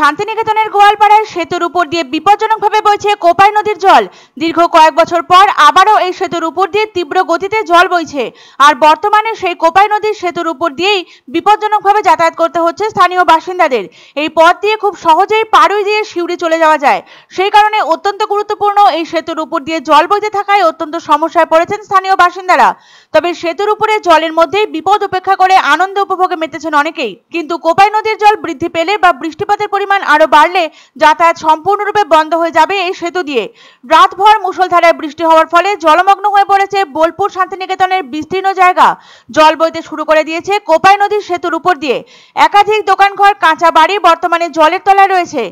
শান্তিনিকেতনের গোয়ালপাড়ায় সেতুর উপর দিয়ে বিপজ্জনকভাবে বইছে কোপাই নদীর জল দীর্ঘ কয়েক বছর পর আবারও এই সেতুর উপর দিয়ে তীব্র গতিতে জল বইছে আর বর্তমানে সেই কোপাই নদীর সেতুর উপর দিয়েই বিপজ্জনকভাবে যাতায়াত করতে হচ্ছে স্থানীয় বাসিন্দাদের এই পথ দিয়ে খুব সহজেই পাড়ুই দিয়ে শিউড়ি চলে যাওয়া যায় সেই কারণে অত্যন্ত গুরুত্বপূর্ণ এই সেতুর উপর দিয়ে জল বইতে থাকায় অত্যন্ত সমস্যায় পড়েছেন স্থানীয় বাসিন্দারা তবে সেতুর উপরে জলের মধ্যেই বিপদ উপেক্ষা করে আনন্দ উপভোগে মেতেছেন অনেকেই কিন্তু কোপাই নদীর জল বৃদ্ধি পেলে বা বৃষ্টিপাতের পরিমাণ পরিমাণ আরো বাড়লে যাতায়াত সম্পূর্ণরূপে বন্ধ হয়ে যাবে এই সেতু দিয়ে রাতভর মুসলধারায় বৃষ্টি হওয়ার ফলে জলমগ্ন হয়ে পড়েছে বোলপুর শান্তিনিকেতনের বিস্তীর্ণ জায়গা জল বইতে শুরু করে দিয়েছে কোপাই নদীর সেতুর উপর দিয়ে একাধিক দোকানঘর কাঁচা বাড়ি বর্তমানে জলের তলায় রয়েছে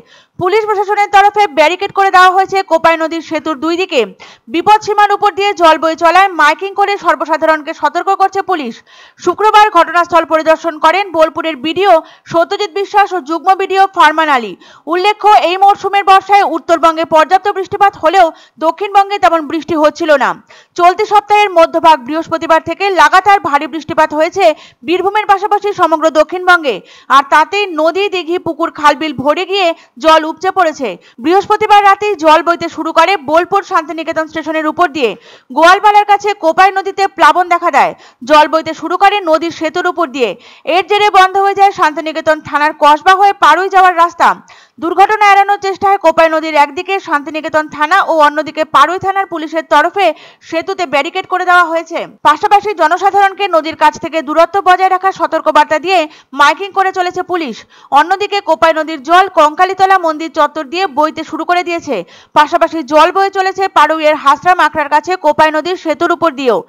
পুলিশ প্রশাসনের তরফে ব্যারিকেড করে দেওয়া হয়েছে কোপাই নদীর সেতুর দুই দিকে বিপদ সীমার উপর দিয়ে জল বয়ে চলায় মাইকিং করে সর্বসাধারণকে সতর্ক করছে পুলিশ শুক্রবার ঘটনাস্থল পরিদর্শন করেন বোলপুরের বিডিও সত্যজিৎ বিশ্বাস ও যুগ্ম বিডিও ফারমান আলী উল্লেখ্য এই মরশুমের বর্ষায় উত্তরবঙ্গে পর্যাপ্ত বৃষ্টিপাত হলেও দক্ষিণবঙ্গে তেমন বৃষ্টি হচ্ছিল না চলতি সপ্তাহের মধ্যভাগ বৃহস্পতিবার থেকে লাগাতার ভারী বৃষ্টিপাত হয়েছে বীরভূমের পাশাপাশি সমগ্র দক্ষিণবঙ্গে আর তাতে নদী দিঘি পুকুর খালবিল ভরে গিয়ে জল উপচে পড়েছে বৃহস্পতিবার রাতেই জল বইতে শুরু করে বোলপুর শান্তিনিকেতন স্টেশনের উপর দিয়ে গোয়ালপাড়ার কাছে কোপাই নদীতে প্লাবন দেখা দেয় জল বইতে শুরু করে নদীর সেতুর উপর দিয়ে এর জেরে বন্ধ হয়ে যায় শান্তিনিকেতন থানার কসবা হয়ে পারুই যাওয়ার রাস্তা দুর্ঘটনা এড়ানোর চেষ্টায় কোপাই নদীর একদিকে শান্তিনিকেতন থানা ও অন্যদিকে পারুই থানার পুলিশের তরফে সেতুতে ব্যারিকেড করে দেওয়া হয়েছে পাশাপাশি জনসাধারণকে নদীর কাছ থেকে দূরত্ব বজায় রাখার সতর্কবার্তা দিয়ে মাইকিং করে চলেছে পুলিশ অন্যদিকে কোপাই নদীর জল কঙ্কালিতলা মন্দির চত্বর দিয়ে বইতে শুরু করে দিয়েছে পাশাপাশি জল বয়ে চলেছে পারুইয়ের হাসরা মাকড়ার কাছে কোপাই নদীর সেতুর উপর দিয়েও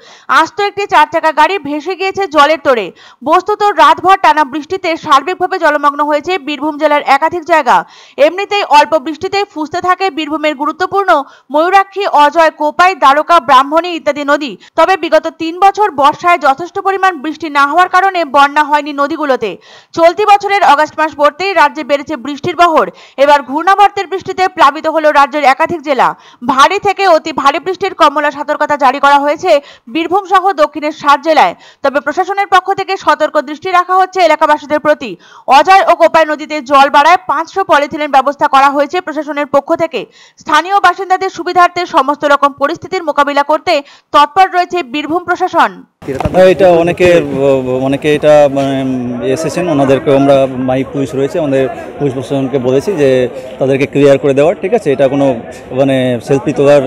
আস্ত একটি চার চাকা গাড়ি ভেসে গিয়েছে জলের তোড়ে বস্তুত রাতভর টানা বৃষ্টিতে সার্বিকভাবে জলমগ্ন হয়েছে বীরভূম জেলার একাধিক জায়গা এমনিতেই অল্প বৃষ্টিতেই ফুসতে থাকে বীরভূমের গুরুত্বপূর্ণ ময়ূরাক্ষী অজয় কোপাই দ্বারকা ব্রাহ্মণী ইত্যাদি নদী তবে বিগত তিন বছর বর্ষায় যথেষ্ট পরিমাণ বৃষ্টি না হওয়ার কারণে বন্যা হয়নি নদীগুলোতে চলতি বছরের অগস্ট মাস পড়তেই রাজ্যে বেড়েছে বৃষ্টির বহর এবার ঘূর্ণাবর্তের বৃষ্টিতে প্লাবিত হল রাজ্যের একাধিক জেলা ভারী থেকে অতি ভারী বৃষ্টির কমলা সতর্কতা জারি করা হয়েছে বীরভূম সহ দক্ষিণের সাত জেলায় তবে প্রশাসনের পক্ষ থেকে সতর্ক দৃষ্টি রাখা হচ্ছে এলাকাবাসীদের প্রতি অজয় ও কোপাই নদীতে জল বাড়ায় পাঁচশো পলিথিনের ব্যবস্থা করা হয়েছে প্রশাসনের পক্ষ থেকে স্থানীয় বাসিন্দাদের সুবিধার্থে সমস্ত রকম পরিস্থিতির মোকাবিলা করতে তৎপর রয়েছে বীরভূম প্রশাসন হ্যাঁ, এটা অনেকে অনেকে এটা মানে, এসেছেন ওনাদেরকে আমরা মাই পুলিশ রয়েছে আমাদের পুলিশ প্রশাসনকে বলেছি যে তাদেরকে ক্লিয়ার করে দেওয়ার ঠিক আছে এটা কোনো মানে সেলফি তোলার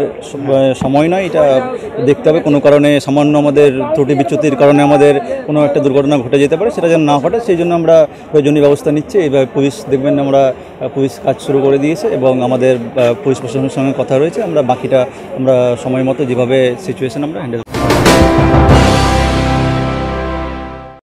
সময় নয় এটা দেখতে হবে কোনো কারণে সামান্য আমাদের ত্রুটি বিচ্যুতির কারণে আমাদের কোনো একটা দুর্ঘটনা ঘটে যেতে পারে সেটা যেন না ঘটে সেই জন্য আমরা প্রয়োজনীয় ব্যবস্থা নিচ্ছি এইভাবে পুলিশ দেখবেন আমরা পুলিশ কাজ শুরু করে দিয়েছে এবং আমাদের পুলিশ প্রশাসনের সঙ্গে কথা রয়েছে আমরা বাকিটা আমরা সময় মতো যেভাবে সিচুয়েশন আমরা হ্যান্ডেল